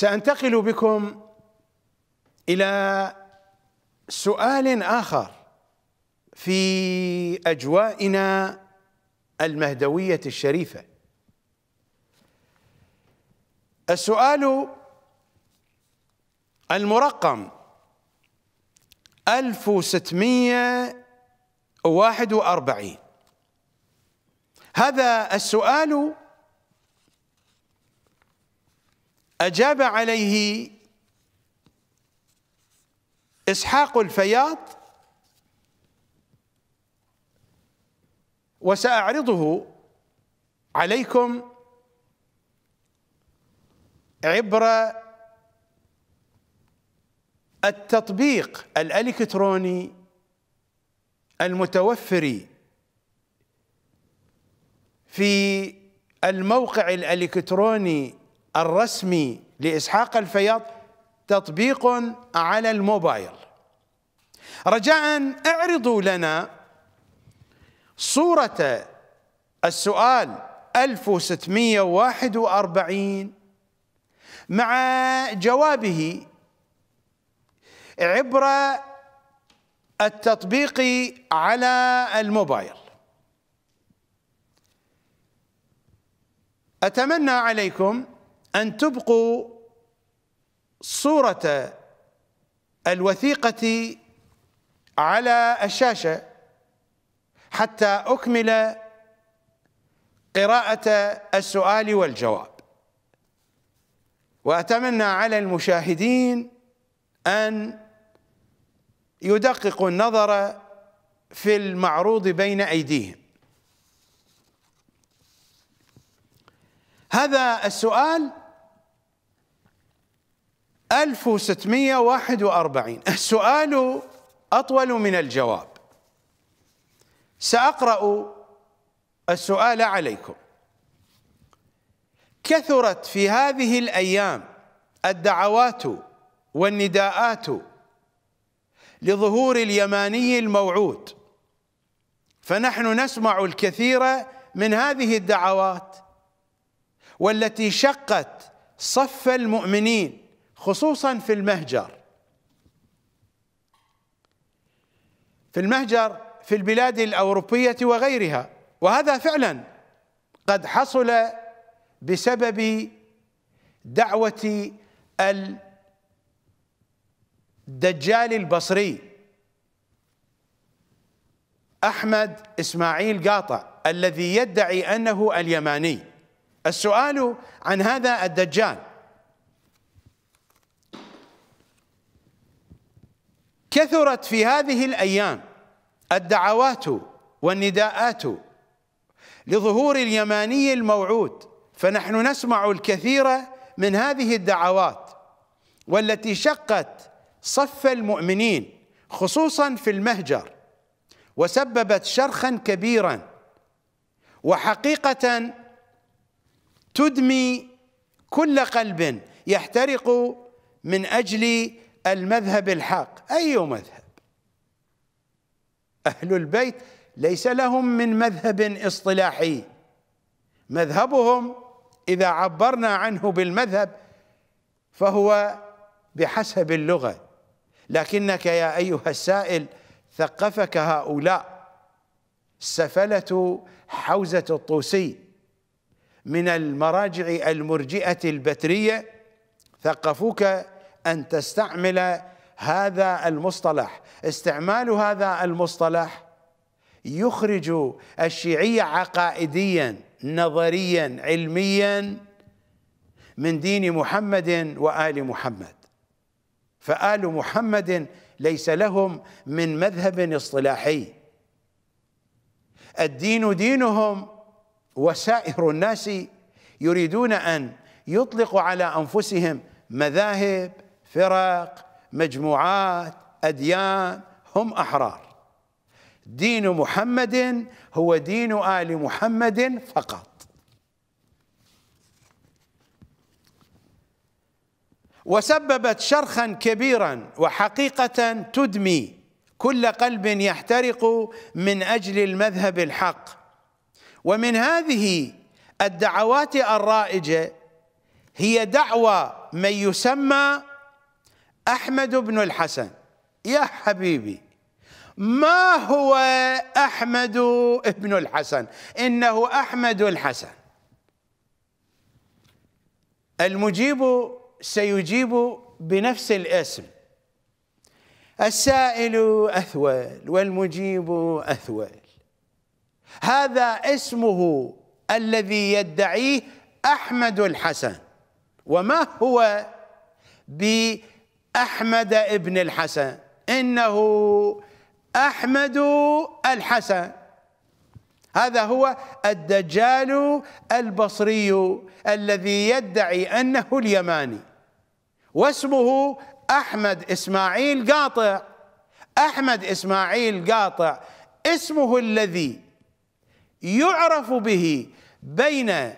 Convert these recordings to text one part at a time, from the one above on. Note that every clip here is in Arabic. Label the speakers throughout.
Speaker 1: سانتقل بكم الى سؤال اخر في اجوائنا المهدويه الشريفه السؤال المرقم 1641 هذا السؤال أجاب عليه إسحاق الفياض وسأعرضه عليكم عبر التطبيق الالكتروني المتوفر في الموقع الالكتروني الرسمي لإسحاق الفياض تطبيق على الموبايل رجاء اعرضوا لنا صورة السؤال 1641 مع جوابه عبر التطبيق على الموبايل أتمنى عليكم أن تبقوا صورة الوثيقة على الشاشة حتى أكمل قراءة السؤال والجواب وأتمنى على المشاهدين أن يدققوا النظر في المعروض بين أيديهم هذا السؤال 1641 السؤال أطول من الجواب سأقرأ السؤال عليكم كثرت في هذه الأيام الدعوات والنداءات لظهور اليماني الموعود فنحن نسمع الكثير من هذه الدعوات والتي شقت صف المؤمنين خصوصا في المهجر في المهجر في البلاد الأوروبية وغيرها وهذا فعلا قد حصل بسبب دعوة الدجال البصري أحمد إسماعيل قاطع الذي يدعي أنه اليماني السؤال عن هذا الدجال كثرت في هذه الايام الدعوات والنداءات لظهور اليماني الموعود فنحن نسمع الكثير من هذه الدعوات والتي شقت صف المؤمنين خصوصا في المهجر وسببت شرخا كبيرا وحقيقة تدمي كل قلب يحترق من أجل المذهب الحق أي مذهب أهل البيت ليس لهم من مذهب اصطلاحي مذهبهم إذا عبرنا عنه بالمذهب فهو بحسب اللغة لكنك يا أيها السائل ثقفك هؤلاء سفلة حوزة الطوسي من المراجع المرجئة البترية ثقفوك أن تستعمل هذا المصطلح استعمال هذا المصطلح يخرج الشيعية عقائديا نظريا علميا من دين محمد وآل محمد فآل محمد ليس لهم من مذهب اصطلاحي الدين دينهم وسائر الناس يريدون أن يطلقوا على أنفسهم مذاهب فرق مجموعات أديان هم أحرار دين محمد هو دين آل محمد فقط وسببت شرخا كبيرا وحقيقة تدمي كل قلب يحترق من أجل المذهب الحق ومن هذه الدعوات الرائجة هي دعوة من يسمى أحمد بن الحسن يا حبيبي ما هو أحمد بن الحسن إنه أحمد الحسن المجيب سيجيب بنفس الاسم السائل أثول والمجيب أثول هذا اسمه الذي يدعيه أحمد الحسن وما هو ب أحمد ابن الحسن إنه أحمد الحسن هذا هو الدجال البصري الذي يدعي أنه اليماني واسمه أحمد إسماعيل قاطع أحمد إسماعيل قاطع اسمه الذي يعرف به بين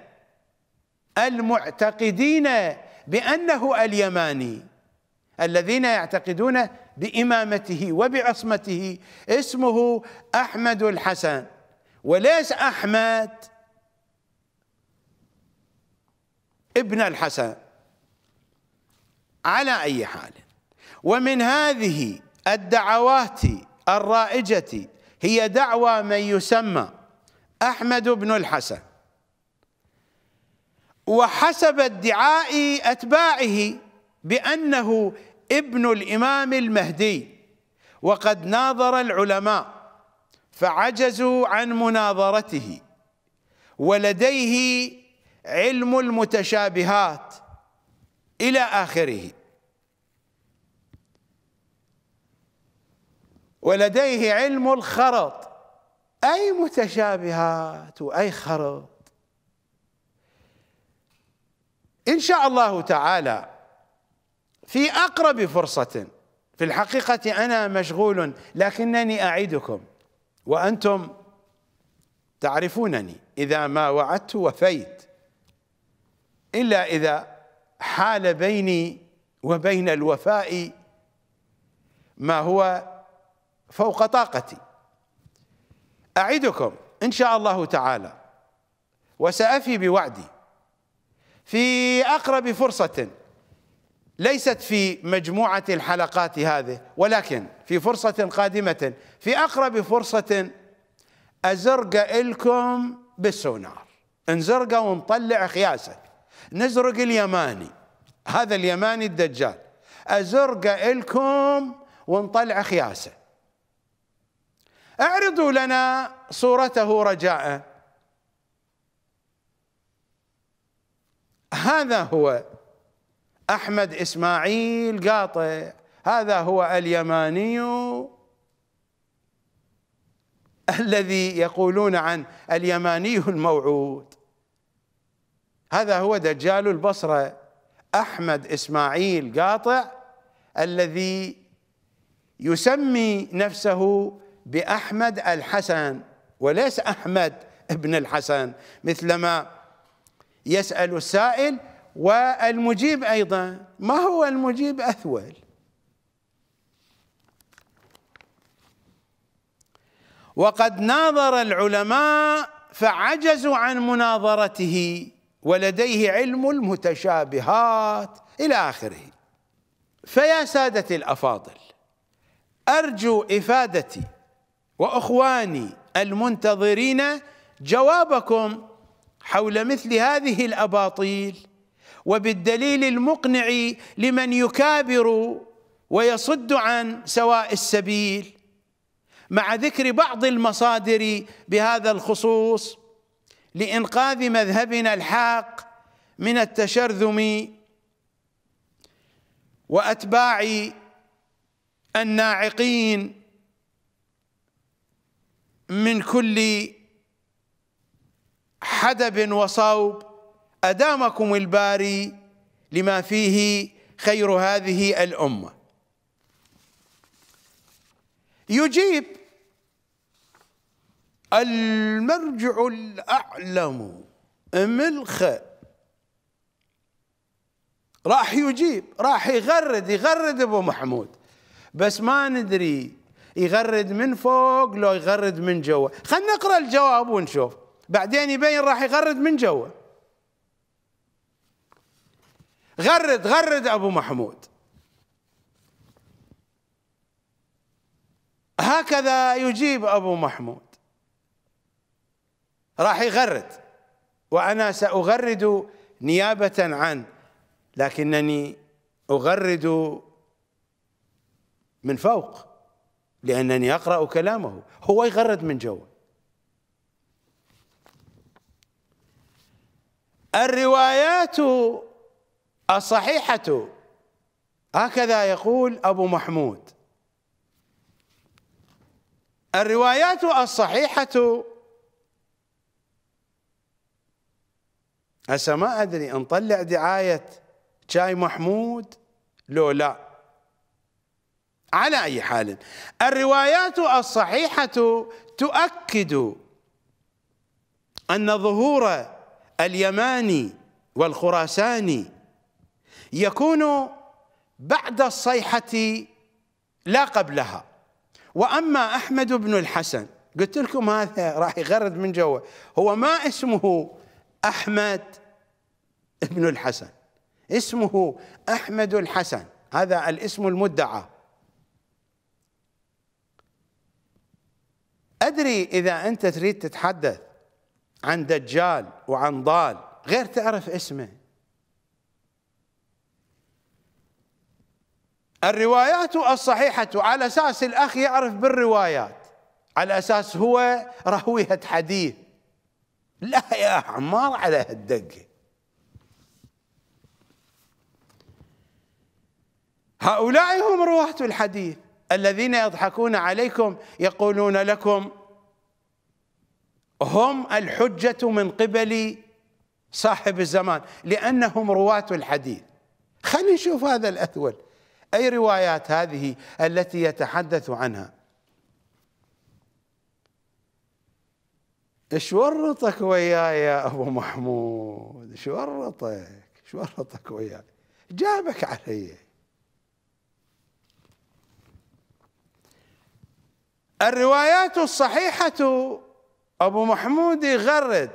Speaker 1: المعتقدين بأنه اليماني الذين يعتقدون بإمامته وبعصمته اسمه أحمد الحسن وليس أحمد ابن الحسن على أي حال ومن هذه الدعوات الرائجة هي دعوى من يسمى أحمد بن الحسن وحسب ادعاء أتباعه بأنه ابن الإمام المهدي وقد ناظر العلماء فعجزوا عن مناظرته ولديه علم المتشابهات إلى آخره ولديه علم الخرط أي متشابهات وأي خرط إن شاء الله تعالى في أقرب فرصة في الحقيقة أنا مشغول لكنني أعدكم وأنتم تعرفونني إذا ما وعدت وفيت إلا إذا حال بيني وبين الوفاء ما هو فوق طاقتي أعدكم إن شاء الله تعالى وسأفي بوعدي في أقرب فرصة ليست في مجموعة الحلقات هذه ولكن في فرصة قادمة في أقرب فرصة أزرق لكم بالسونار نزرقه ونطلع خياسة نزرق اليماني هذا اليماني الدجال أزرق لكم ونطلع خياسة اعرضوا لنا صورته رجاء هذا هو أحمد إسماعيل قاطع هذا هو اليماني الذي يقولون عن اليماني الموعود هذا هو دجال البصرة أحمد إسماعيل قاطع الذي يسمي نفسه بأحمد الحسن وليس أحمد ابن الحسن مثلما يسأل السائل والمجيب ايضا ما هو المجيب اثول وقد ناظر العلماء فعجزوا عن مناظرته ولديه علم المتشابهات الى اخره فيا سادتي الافاضل ارجو افادتي واخواني المنتظرين جوابكم حول مثل هذه الاباطيل وبالدليل المقنع لمن يكابر ويصد عن سواء السبيل مع ذكر بعض المصادر بهذا الخصوص لإنقاذ مذهبنا الحاق من التشرذم وأتباع الناعقين من كل حدب وصوب أدامكم الباري لما فيه خير هذه الأمة يجيب المرجع الأعلم ملخ راح يجيب راح يغرد يغرد ابو محمود بس ما ندري يغرد من فوق لو يغرد من جوا خلينا نقرا الجواب ونشوف بعدين يبين راح يغرد من جوا غرد غرد أبو محمود هكذا يجيب أبو محمود راح يغرد وأنا سأغرد نيابة عن لكنني أغرد من فوق لأنني أقرأ كلامه هو يغرد من جوا الروايات الصحيحة هكذا يقول أبو محمود الروايات الصحيحة هسه ما أدري نطلع دعاية شاي محمود لو لا على أي حال الروايات الصحيحة تؤكد أن ظهور اليماني والخراساني يكون بعد الصيحة لا قبلها وأما أحمد بن الحسن قلت لكم هذا راح يغرد من جوه هو ما اسمه أحمد بن الحسن اسمه أحمد الحسن هذا الاسم المدعى أدري إذا أنت تريد تتحدث عن دجال وعن ضال غير تعرف اسمه الروايات الصحيحة على أساس الأخ يعرف بالروايات على أساس هو رهوية حديث لا يا عمار على هالدقة هؤلاء هم رواة الحديث الذين يضحكون عليكم يقولون لكم هم الحجة من قبل صاحب الزمان لأنهم رواة الحديث خلينا نشوف هذا الأثول أي روايات هذه التي يتحدث عنها شورطك وياي يا أبو محمود شورطك شورطك وياي جابك علي الروايات الصحيحة أبو محمود يغرد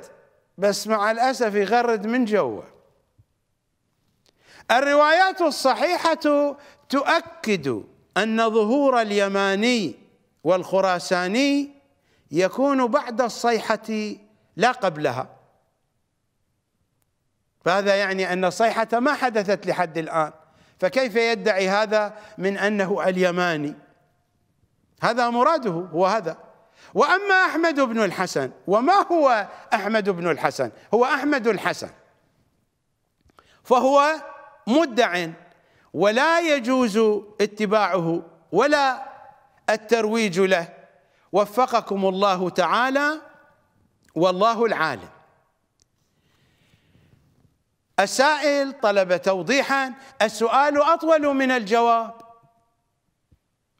Speaker 1: بس مع الأسف يغرد من جوه الروايات الصحيحة تؤكد أن ظهور اليماني والخراساني يكون بعد الصيحة لا قبلها فهذا يعني أن الصيحة ما حدثت لحد الآن فكيف يدعي هذا من أنه اليماني هذا مراده هو هذا وأما أحمد بن الحسن وما هو أحمد بن الحسن هو أحمد الحسن فهو مدع ولا يجوز اتباعه ولا الترويج له وفقكم الله تعالى والله العالم السائل طلب توضيحا السؤال أطول من الجواب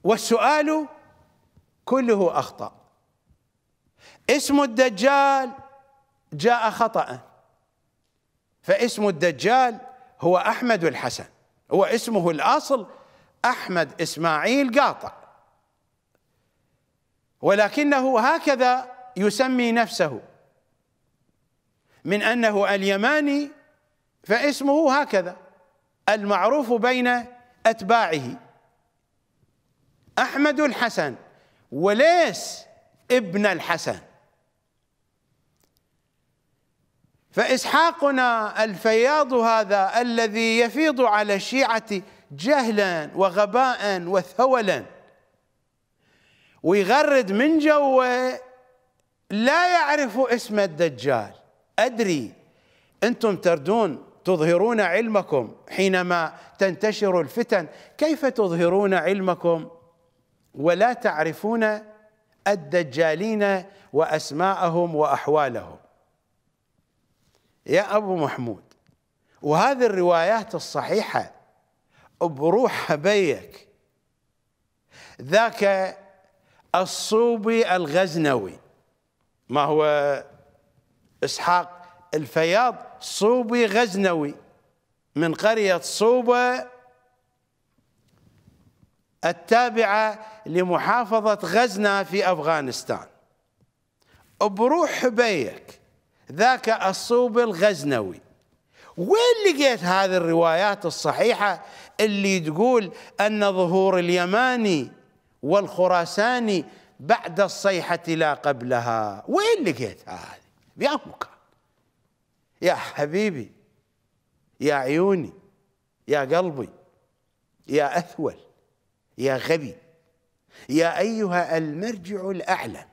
Speaker 1: والسؤال كله أخطأ اسم الدجال جاء خطأ فاسم الدجال هو أحمد الحسن هو اسمه الأصل أحمد إسماعيل قاطع ولكنه هكذا يسمي نفسه من أنه اليماني فاسمه هكذا المعروف بين أتباعه أحمد الحسن وليس ابن الحسن فاسحاقنا الفياض هذا الذي يفيض على الشيعه جهلا وغباء وثولا ويغرد من جوه لا يعرف اسم الدجال ادري انتم تردون تظهرون علمكم حينما تنتشر الفتن كيف تظهرون علمكم ولا تعرفون الدجالين واسماءهم واحوالهم يا أبو محمود وهذه الروايات الصحيحة بروحها بيك ذاك الصوبي الغزنوي ما هو إسحاق الفياض صوبي غزنوي من قرية صوبة التابعة لمحافظة غزنة في أفغانستان بروح بيك ذاك الصوب الغزنوي وين لقيت هذه الروايات الصحيحة اللي تقول أن ظهور اليماني والخراساني بعد الصيحة لا قبلها وين لقيت هذه يا مكان يا حبيبي يا عيوني يا قلبي يا أثول يا غبي يا أيها المرجع الأعلى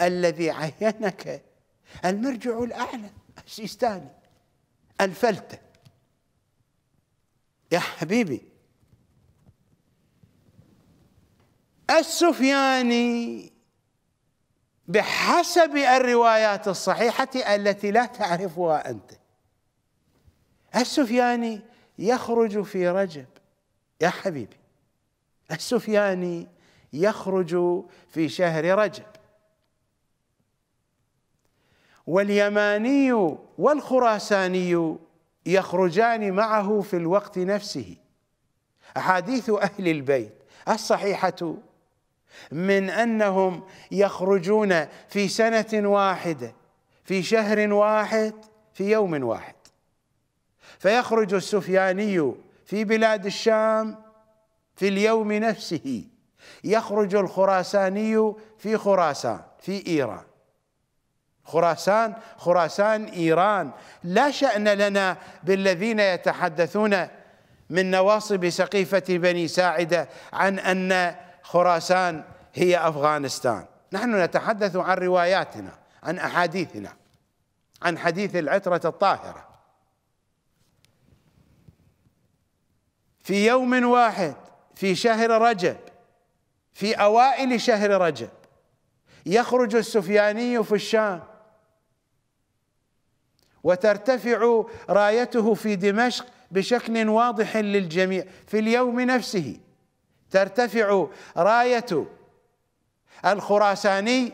Speaker 1: الذي عينك المرجع الأعلى السيستاني الفلتة يا حبيبي السفياني بحسب الروايات الصحيحة التي لا تعرفها أنت السفياني يخرج في رجب يا حبيبي السفياني يخرج في شهر رجب واليماني والخراساني يخرجان معه في الوقت نفسه أحاديث أهل البيت الصحيحة من أنهم يخرجون في سنة واحدة في شهر واحد في يوم واحد فيخرج السفياني في بلاد الشام في اليوم نفسه يخرج الخراساني في خراسان في إيران خراسان خراسان إيران لا شأن لنا بالذين يتحدثون من نواصب سقيفة بني ساعدة عن أن خراسان هي أفغانستان نحن نتحدث عن رواياتنا عن أحاديثنا عن حديث العترة الطاهرة في يوم واحد في شهر رجب في أوائل شهر رجب يخرج السفياني في الشام وترتفع رايته في دمشق بشكل واضح للجميع في اليوم نفسه ترتفع رايه الخراساني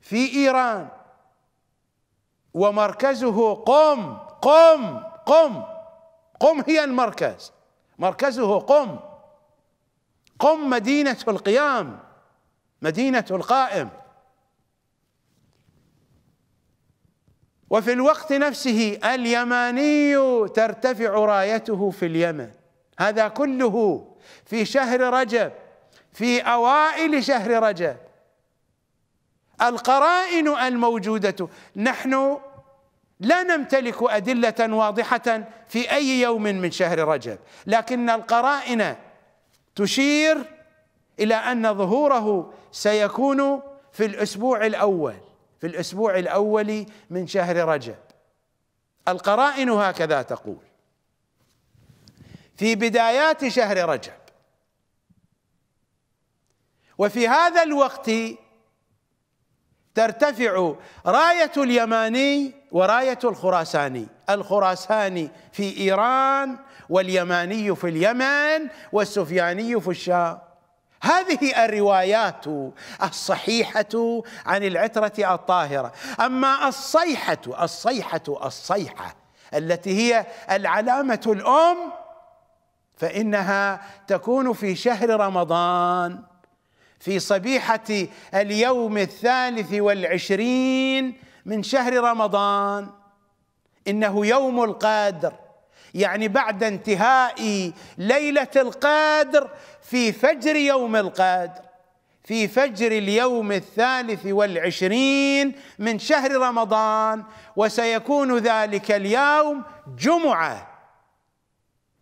Speaker 1: في ايران ومركزه قم قم قم قم هي المركز مركزه قم قم مدينه القيام مدينه القائم وفي الوقت نفسه اليماني ترتفع رايته في اليمن هذا كله في شهر رجب في اوائل شهر رجب القرائن الموجوده نحن لا نمتلك ادله واضحه في اي يوم من شهر رجب لكن القرائن تشير الى ان ظهوره سيكون في الاسبوع الاول في الأسبوع الأول من شهر رجب القرائن هكذا تقول في بدايات شهر رجب وفي هذا الوقت ترتفع راية اليماني وراية الخراساني الخراساني في إيران واليماني في اليمن والسفياني في الشام هذه الروايات الصحيحة عن العترة الطاهرة أما الصيحة الصيحة الصيحة التي هي العلامة الأم فإنها تكون في شهر رمضان في صبيحة اليوم الثالث والعشرين من شهر رمضان إنه يوم القدر يعني بعد انتهاء ليله القدر في فجر يوم القدر في فجر اليوم الثالث والعشرين من شهر رمضان وسيكون ذلك اليوم جمعه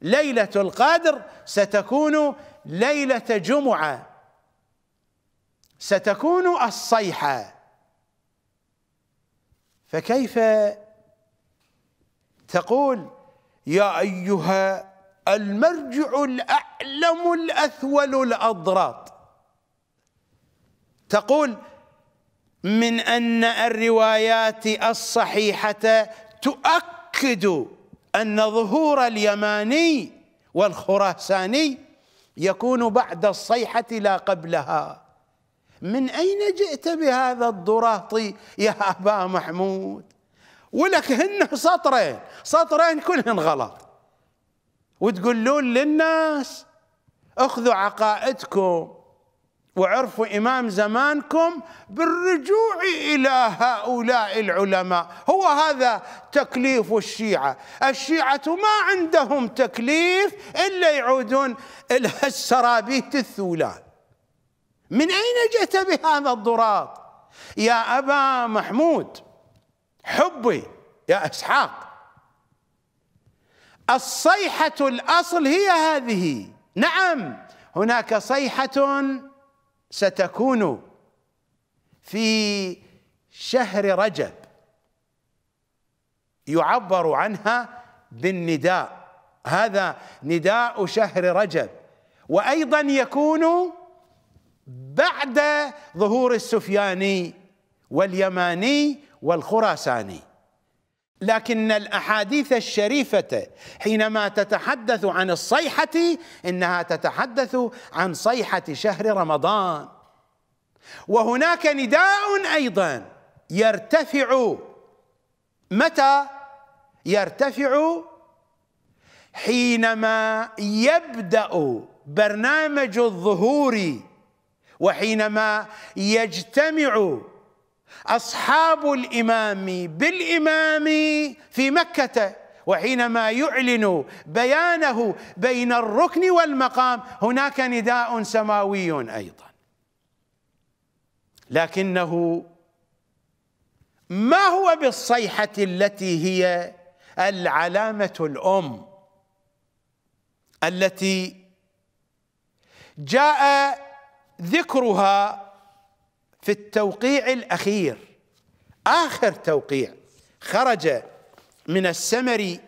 Speaker 1: ليله القدر ستكون ليله جمعه ستكون الصيحه فكيف تقول يا أيها المرجع الأعلم الأثول الأضراط تقول من أن الروايات الصحيحة تؤكد أن ظهور اليماني والخراساني يكون بعد الصيحة لا قبلها من أين جئت بهذا الضراط يا أبا محمود هن سطرين سطرين كلهن غلط وتقولون للناس اخذوا عقائدكم وعرفوا إمام زمانكم بالرجوع إلى هؤلاء العلماء هو هذا تكليف الشيعة الشيعة ما عندهم تكليف إلا يعودون إلى السرابيت الثولان من أين جئت بهذا الضراط يا أبا محمود حبي يا اسحاق الصيحه الاصل هي هذه نعم هناك صيحه ستكون في شهر رجب يعبر عنها بالنداء هذا نداء شهر رجب وايضا يكون بعد ظهور السفياني واليماني والخراساني لكن الاحاديث الشريفه حينما تتحدث عن الصيحه انها تتحدث عن صيحه شهر رمضان وهناك نداء ايضا يرتفع متى يرتفع حينما يبدا برنامج الظهور وحينما يجتمع اصحاب الامام بالامام في مكه وحينما يعلن بيانه بين الركن والمقام هناك نداء سماوي ايضا لكنه ما هو بالصيحه التي هي العلامه الام التي جاء ذكرها في التوقيع الأخير آخر توقيع خرج من السمري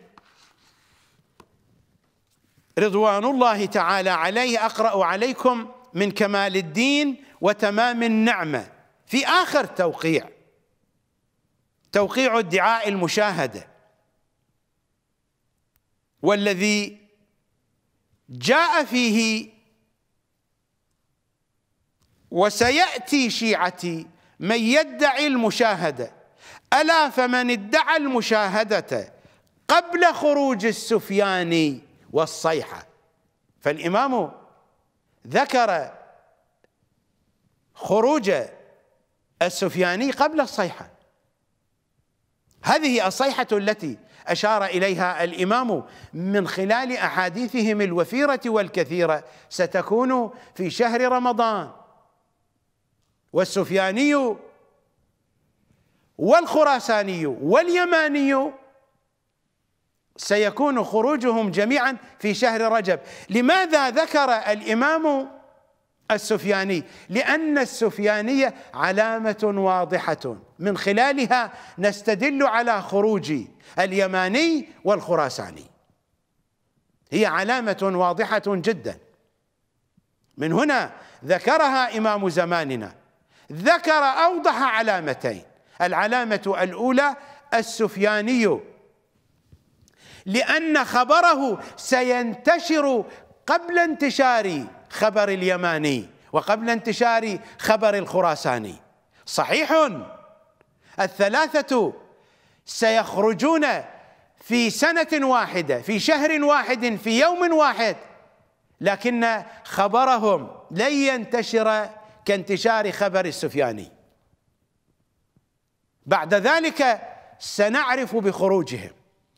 Speaker 1: رضوان الله تعالى عليه أقرأ عليكم من كمال الدين وتمام النعمة في آخر توقيع توقيع ادعاء المشاهدة والذي جاء فيه وسياتي شيعتي من يدعي المشاهده الا فمن ادعى المشاهده قبل خروج السفياني والصيحه فالامام ذكر خروج السفياني قبل الصيحه هذه الصيحه التي اشار اليها الامام من خلال احاديثهم الوفيره والكثيره ستكون في شهر رمضان والسفياني والخراساني واليماني سيكون خروجهم جميعا في شهر رجب لماذا ذكر الإمام السفياني لأن السفيانية علامة واضحة من خلالها نستدل على خروج اليماني والخراساني هي علامة واضحة جدا من هنا ذكرها إمام زماننا ذكر أوضح علامتين العلامة الأولى السفياني لأن خبره سينتشر قبل انتشار خبر اليماني وقبل انتشار خبر الخراساني صحيح الثلاثة سيخرجون في سنة واحدة في شهر واحد في يوم واحد لكن خبرهم لن ينتشر كانتشار خبر السفياني بعد ذلك سنعرف بخروجهم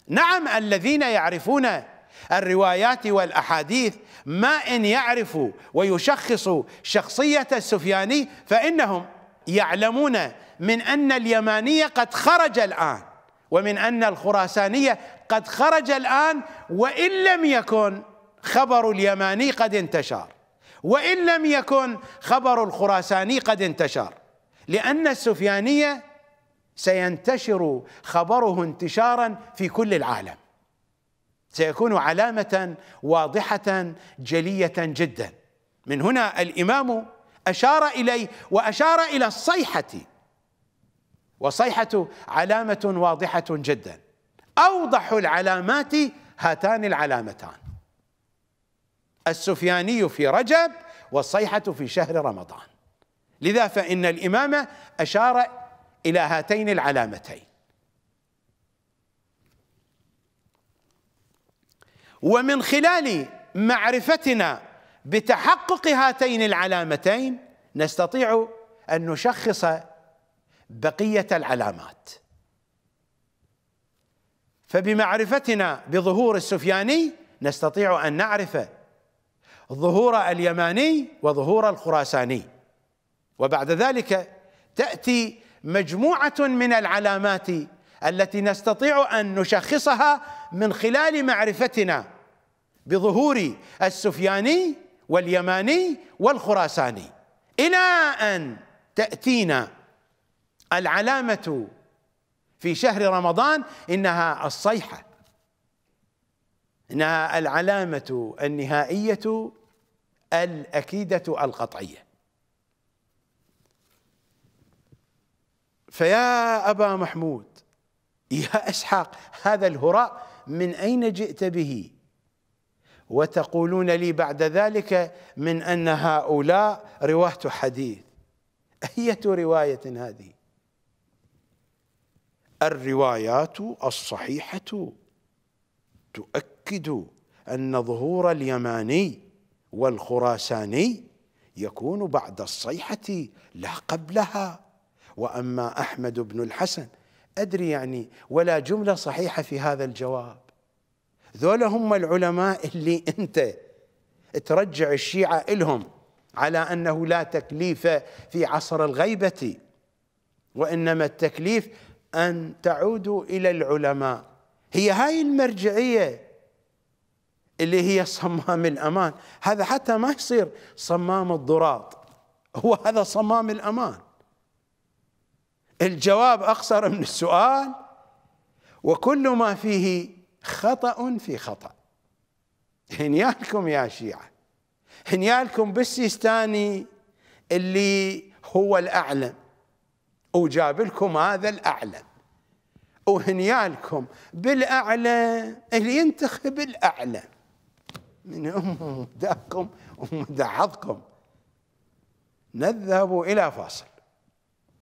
Speaker 1: نعم الذين يعرفون الروايات والأحاديث ما إن يعرفوا ويشخصوا شخصية السفياني فإنهم يعلمون من أن اليماني قد خرج الآن ومن أن الخراسانية قد خرج الآن وإن لم يكن خبر اليماني قد انتشر وإن لم يكن خبر الخراساني قد انتشر لأن السفيانية سينتشر خبره انتشارا في كل العالم سيكون علامة واضحة جلية جدا من هنا الإمام أشار إليه وأشار إلى الصيحة وصيحه علامة واضحة جدا أوضح العلامات هاتان العلامتان السفياني في رجب والصيحة في شهر رمضان لذا فإن الإمام أشار إلى هاتين العلامتين ومن خلال معرفتنا بتحقق هاتين العلامتين نستطيع أن نشخص بقية العلامات فبمعرفتنا بظهور السفياني نستطيع أن نعرف ظهور اليماني وظهور الخراساني وبعد ذلك تأتي مجموعة من العلامات التي نستطيع أن نشخصها من خلال معرفتنا بظهور السفياني واليماني والخراساني إلى أن تأتينا العلامة في شهر رمضان إنها الصيحة إنها العلامة النهائية الأكيدة القطعية فيا أبا محمود يا إسحاق هذا الهراء من أين جئت به وتقولون لي بعد ذلك من أن هؤلاء رواة حديث أية رواية هذه الروايات الصحيحة تؤكد يؤكد ان ظهور اليماني والخراساني يكون بعد الصيحه لا قبلها واما احمد بن الحسن ادري يعني ولا جمله صحيحه في هذا الجواب ذول هم العلماء اللي انت ترجع الشيعه الهم على انه لا تكليف في عصر الغيبه وانما التكليف ان تعودوا الى العلماء هي هاي المرجعيه اللي هي صمام الامان هذا حتى ما يصير صمام الضراط هو هذا صمام الامان الجواب اقصر من السؤال وكل ما فيه خطا في خطا هنيالكم يا شيعه هنيالكم بالسيستاني اللي هو الاعلم وجاب لكم هذا الاعلم وهنيالكم بالاعلم اللي ينتخب الاعلم من أم مداكم ومدحضكم نذهب إلى فاصل